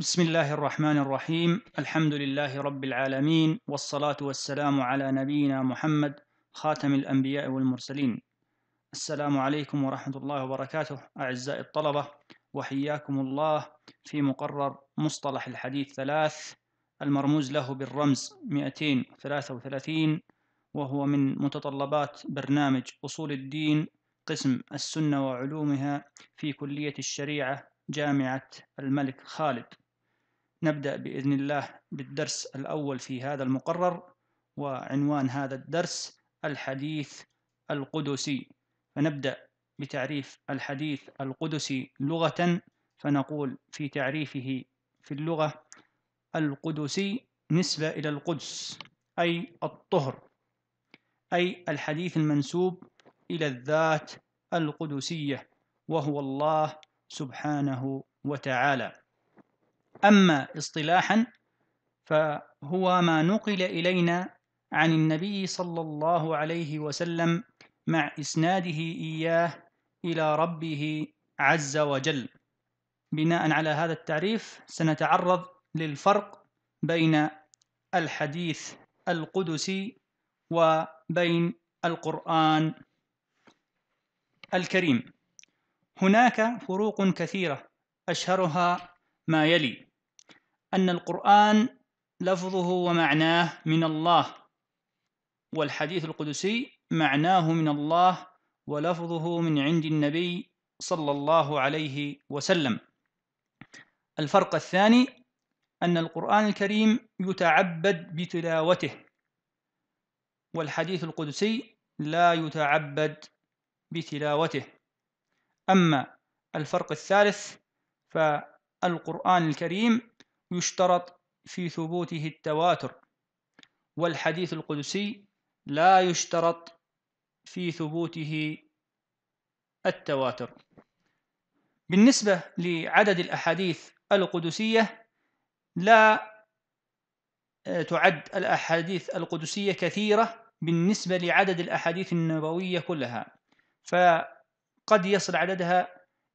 بسم الله الرحمن الرحيم الحمد لله رب العالمين والصلاة والسلام على نبينا محمد خاتم الأنبياء والمرسلين السلام عليكم ورحمة الله وبركاته أعزائي الطلبة وحياكم الله في مقرر مصطلح الحديث ثلاث المرموز له بالرمز 233 وهو من متطلبات برنامج أصول الدين قسم السنة وعلومها في كلية الشريعة جامعة الملك خالد نبدأ بإذن الله بالدرس الأول في هذا المقرر وعنوان هذا الدرس الحديث القدسي فنبدأ بتعريف الحديث القدسي لغة فنقول في تعريفه في اللغة القدسي نسبة إلى القدس أي الطهر أي الحديث المنسوب إلى الذات القدسية وهو الله سبحانه وتعالى أما اصطلاحا فهو ما نقل إلينا عن النبي صلى الله عليه وسلم مع إسناده إياه إلى ربه عز وجل بناء على هذا التعريف سنتعرض للفرق بين الحديث القدسي وبين القرآن الكريم هناك فروق كثيرة أشهرها ما يلي أن القرآن لفظه ومعناه من الله والحديث القدسي معناه من الله ولفظه من عند النبي صلى الله عليه وسلم الفرق الثاني أن القرآن الكريم يتعبد بتلاوته والحديث القدسي لا يتعبد بتلاوته أما الفرق الثالث فالقرآن الكريم يشترط في ثبوته التواتر والحديث القدسي لا يشترط في ثبوته التواتر بالنسبة لعدد الأحاديث القدسية لا آه، تعد الأحاديث القدسية كثيرة بالنسبة لعدد الأحاديث النبوية كلها فقد يصل عددها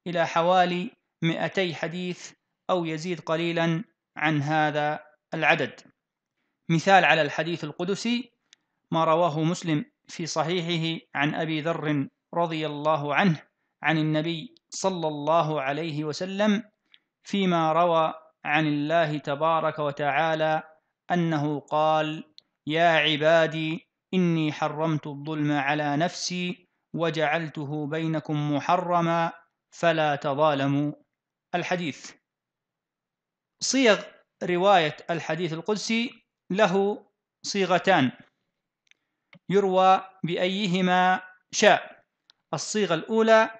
إلى حوالي 200 حديث أو يزيد قليلا عن هذا العدد مثال على الحديث القدسي ما رواه مسلم في صحيحه عن أبي ذر رضي الله عنه عن النبي صلى الله عليه وسلم فيما روى عن الله تبارك وتعالى أنه قال يا عبادي إني حرمت الظلم على نفسي وجعلته بينكم محرما فلا تظالموا الحديث صيغ رواية الحديث القدسي له صيغتان يروى بأيهما شاء الصيغة الأولى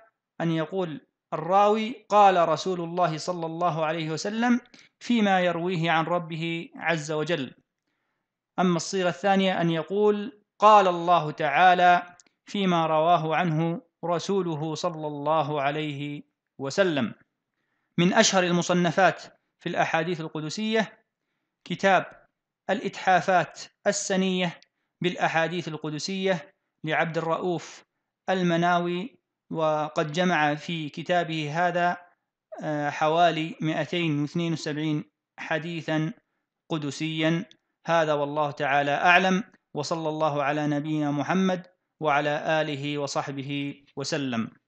أن يقول الراوي قال رسول الله صلى الله عليه وسلم فيما يرويه عن ربه عز وجل أما الصيغة الثانية أن يقول قال الله تعالى فيما رواه عنه رسوله صلى الله عليه وسلم من أشهر المصنفات في الأحاديث القدسية كتاب الإتحافات السنية بالأحاديث القدسية لعبد الرؤوف المناوي وقد جمع في كتابه هذا آه، حوالي 272 حديثا قدسيا هذا والله تعالى أعلم وصلى الله على نبينا محمد وعلى آله وصحبه وسلم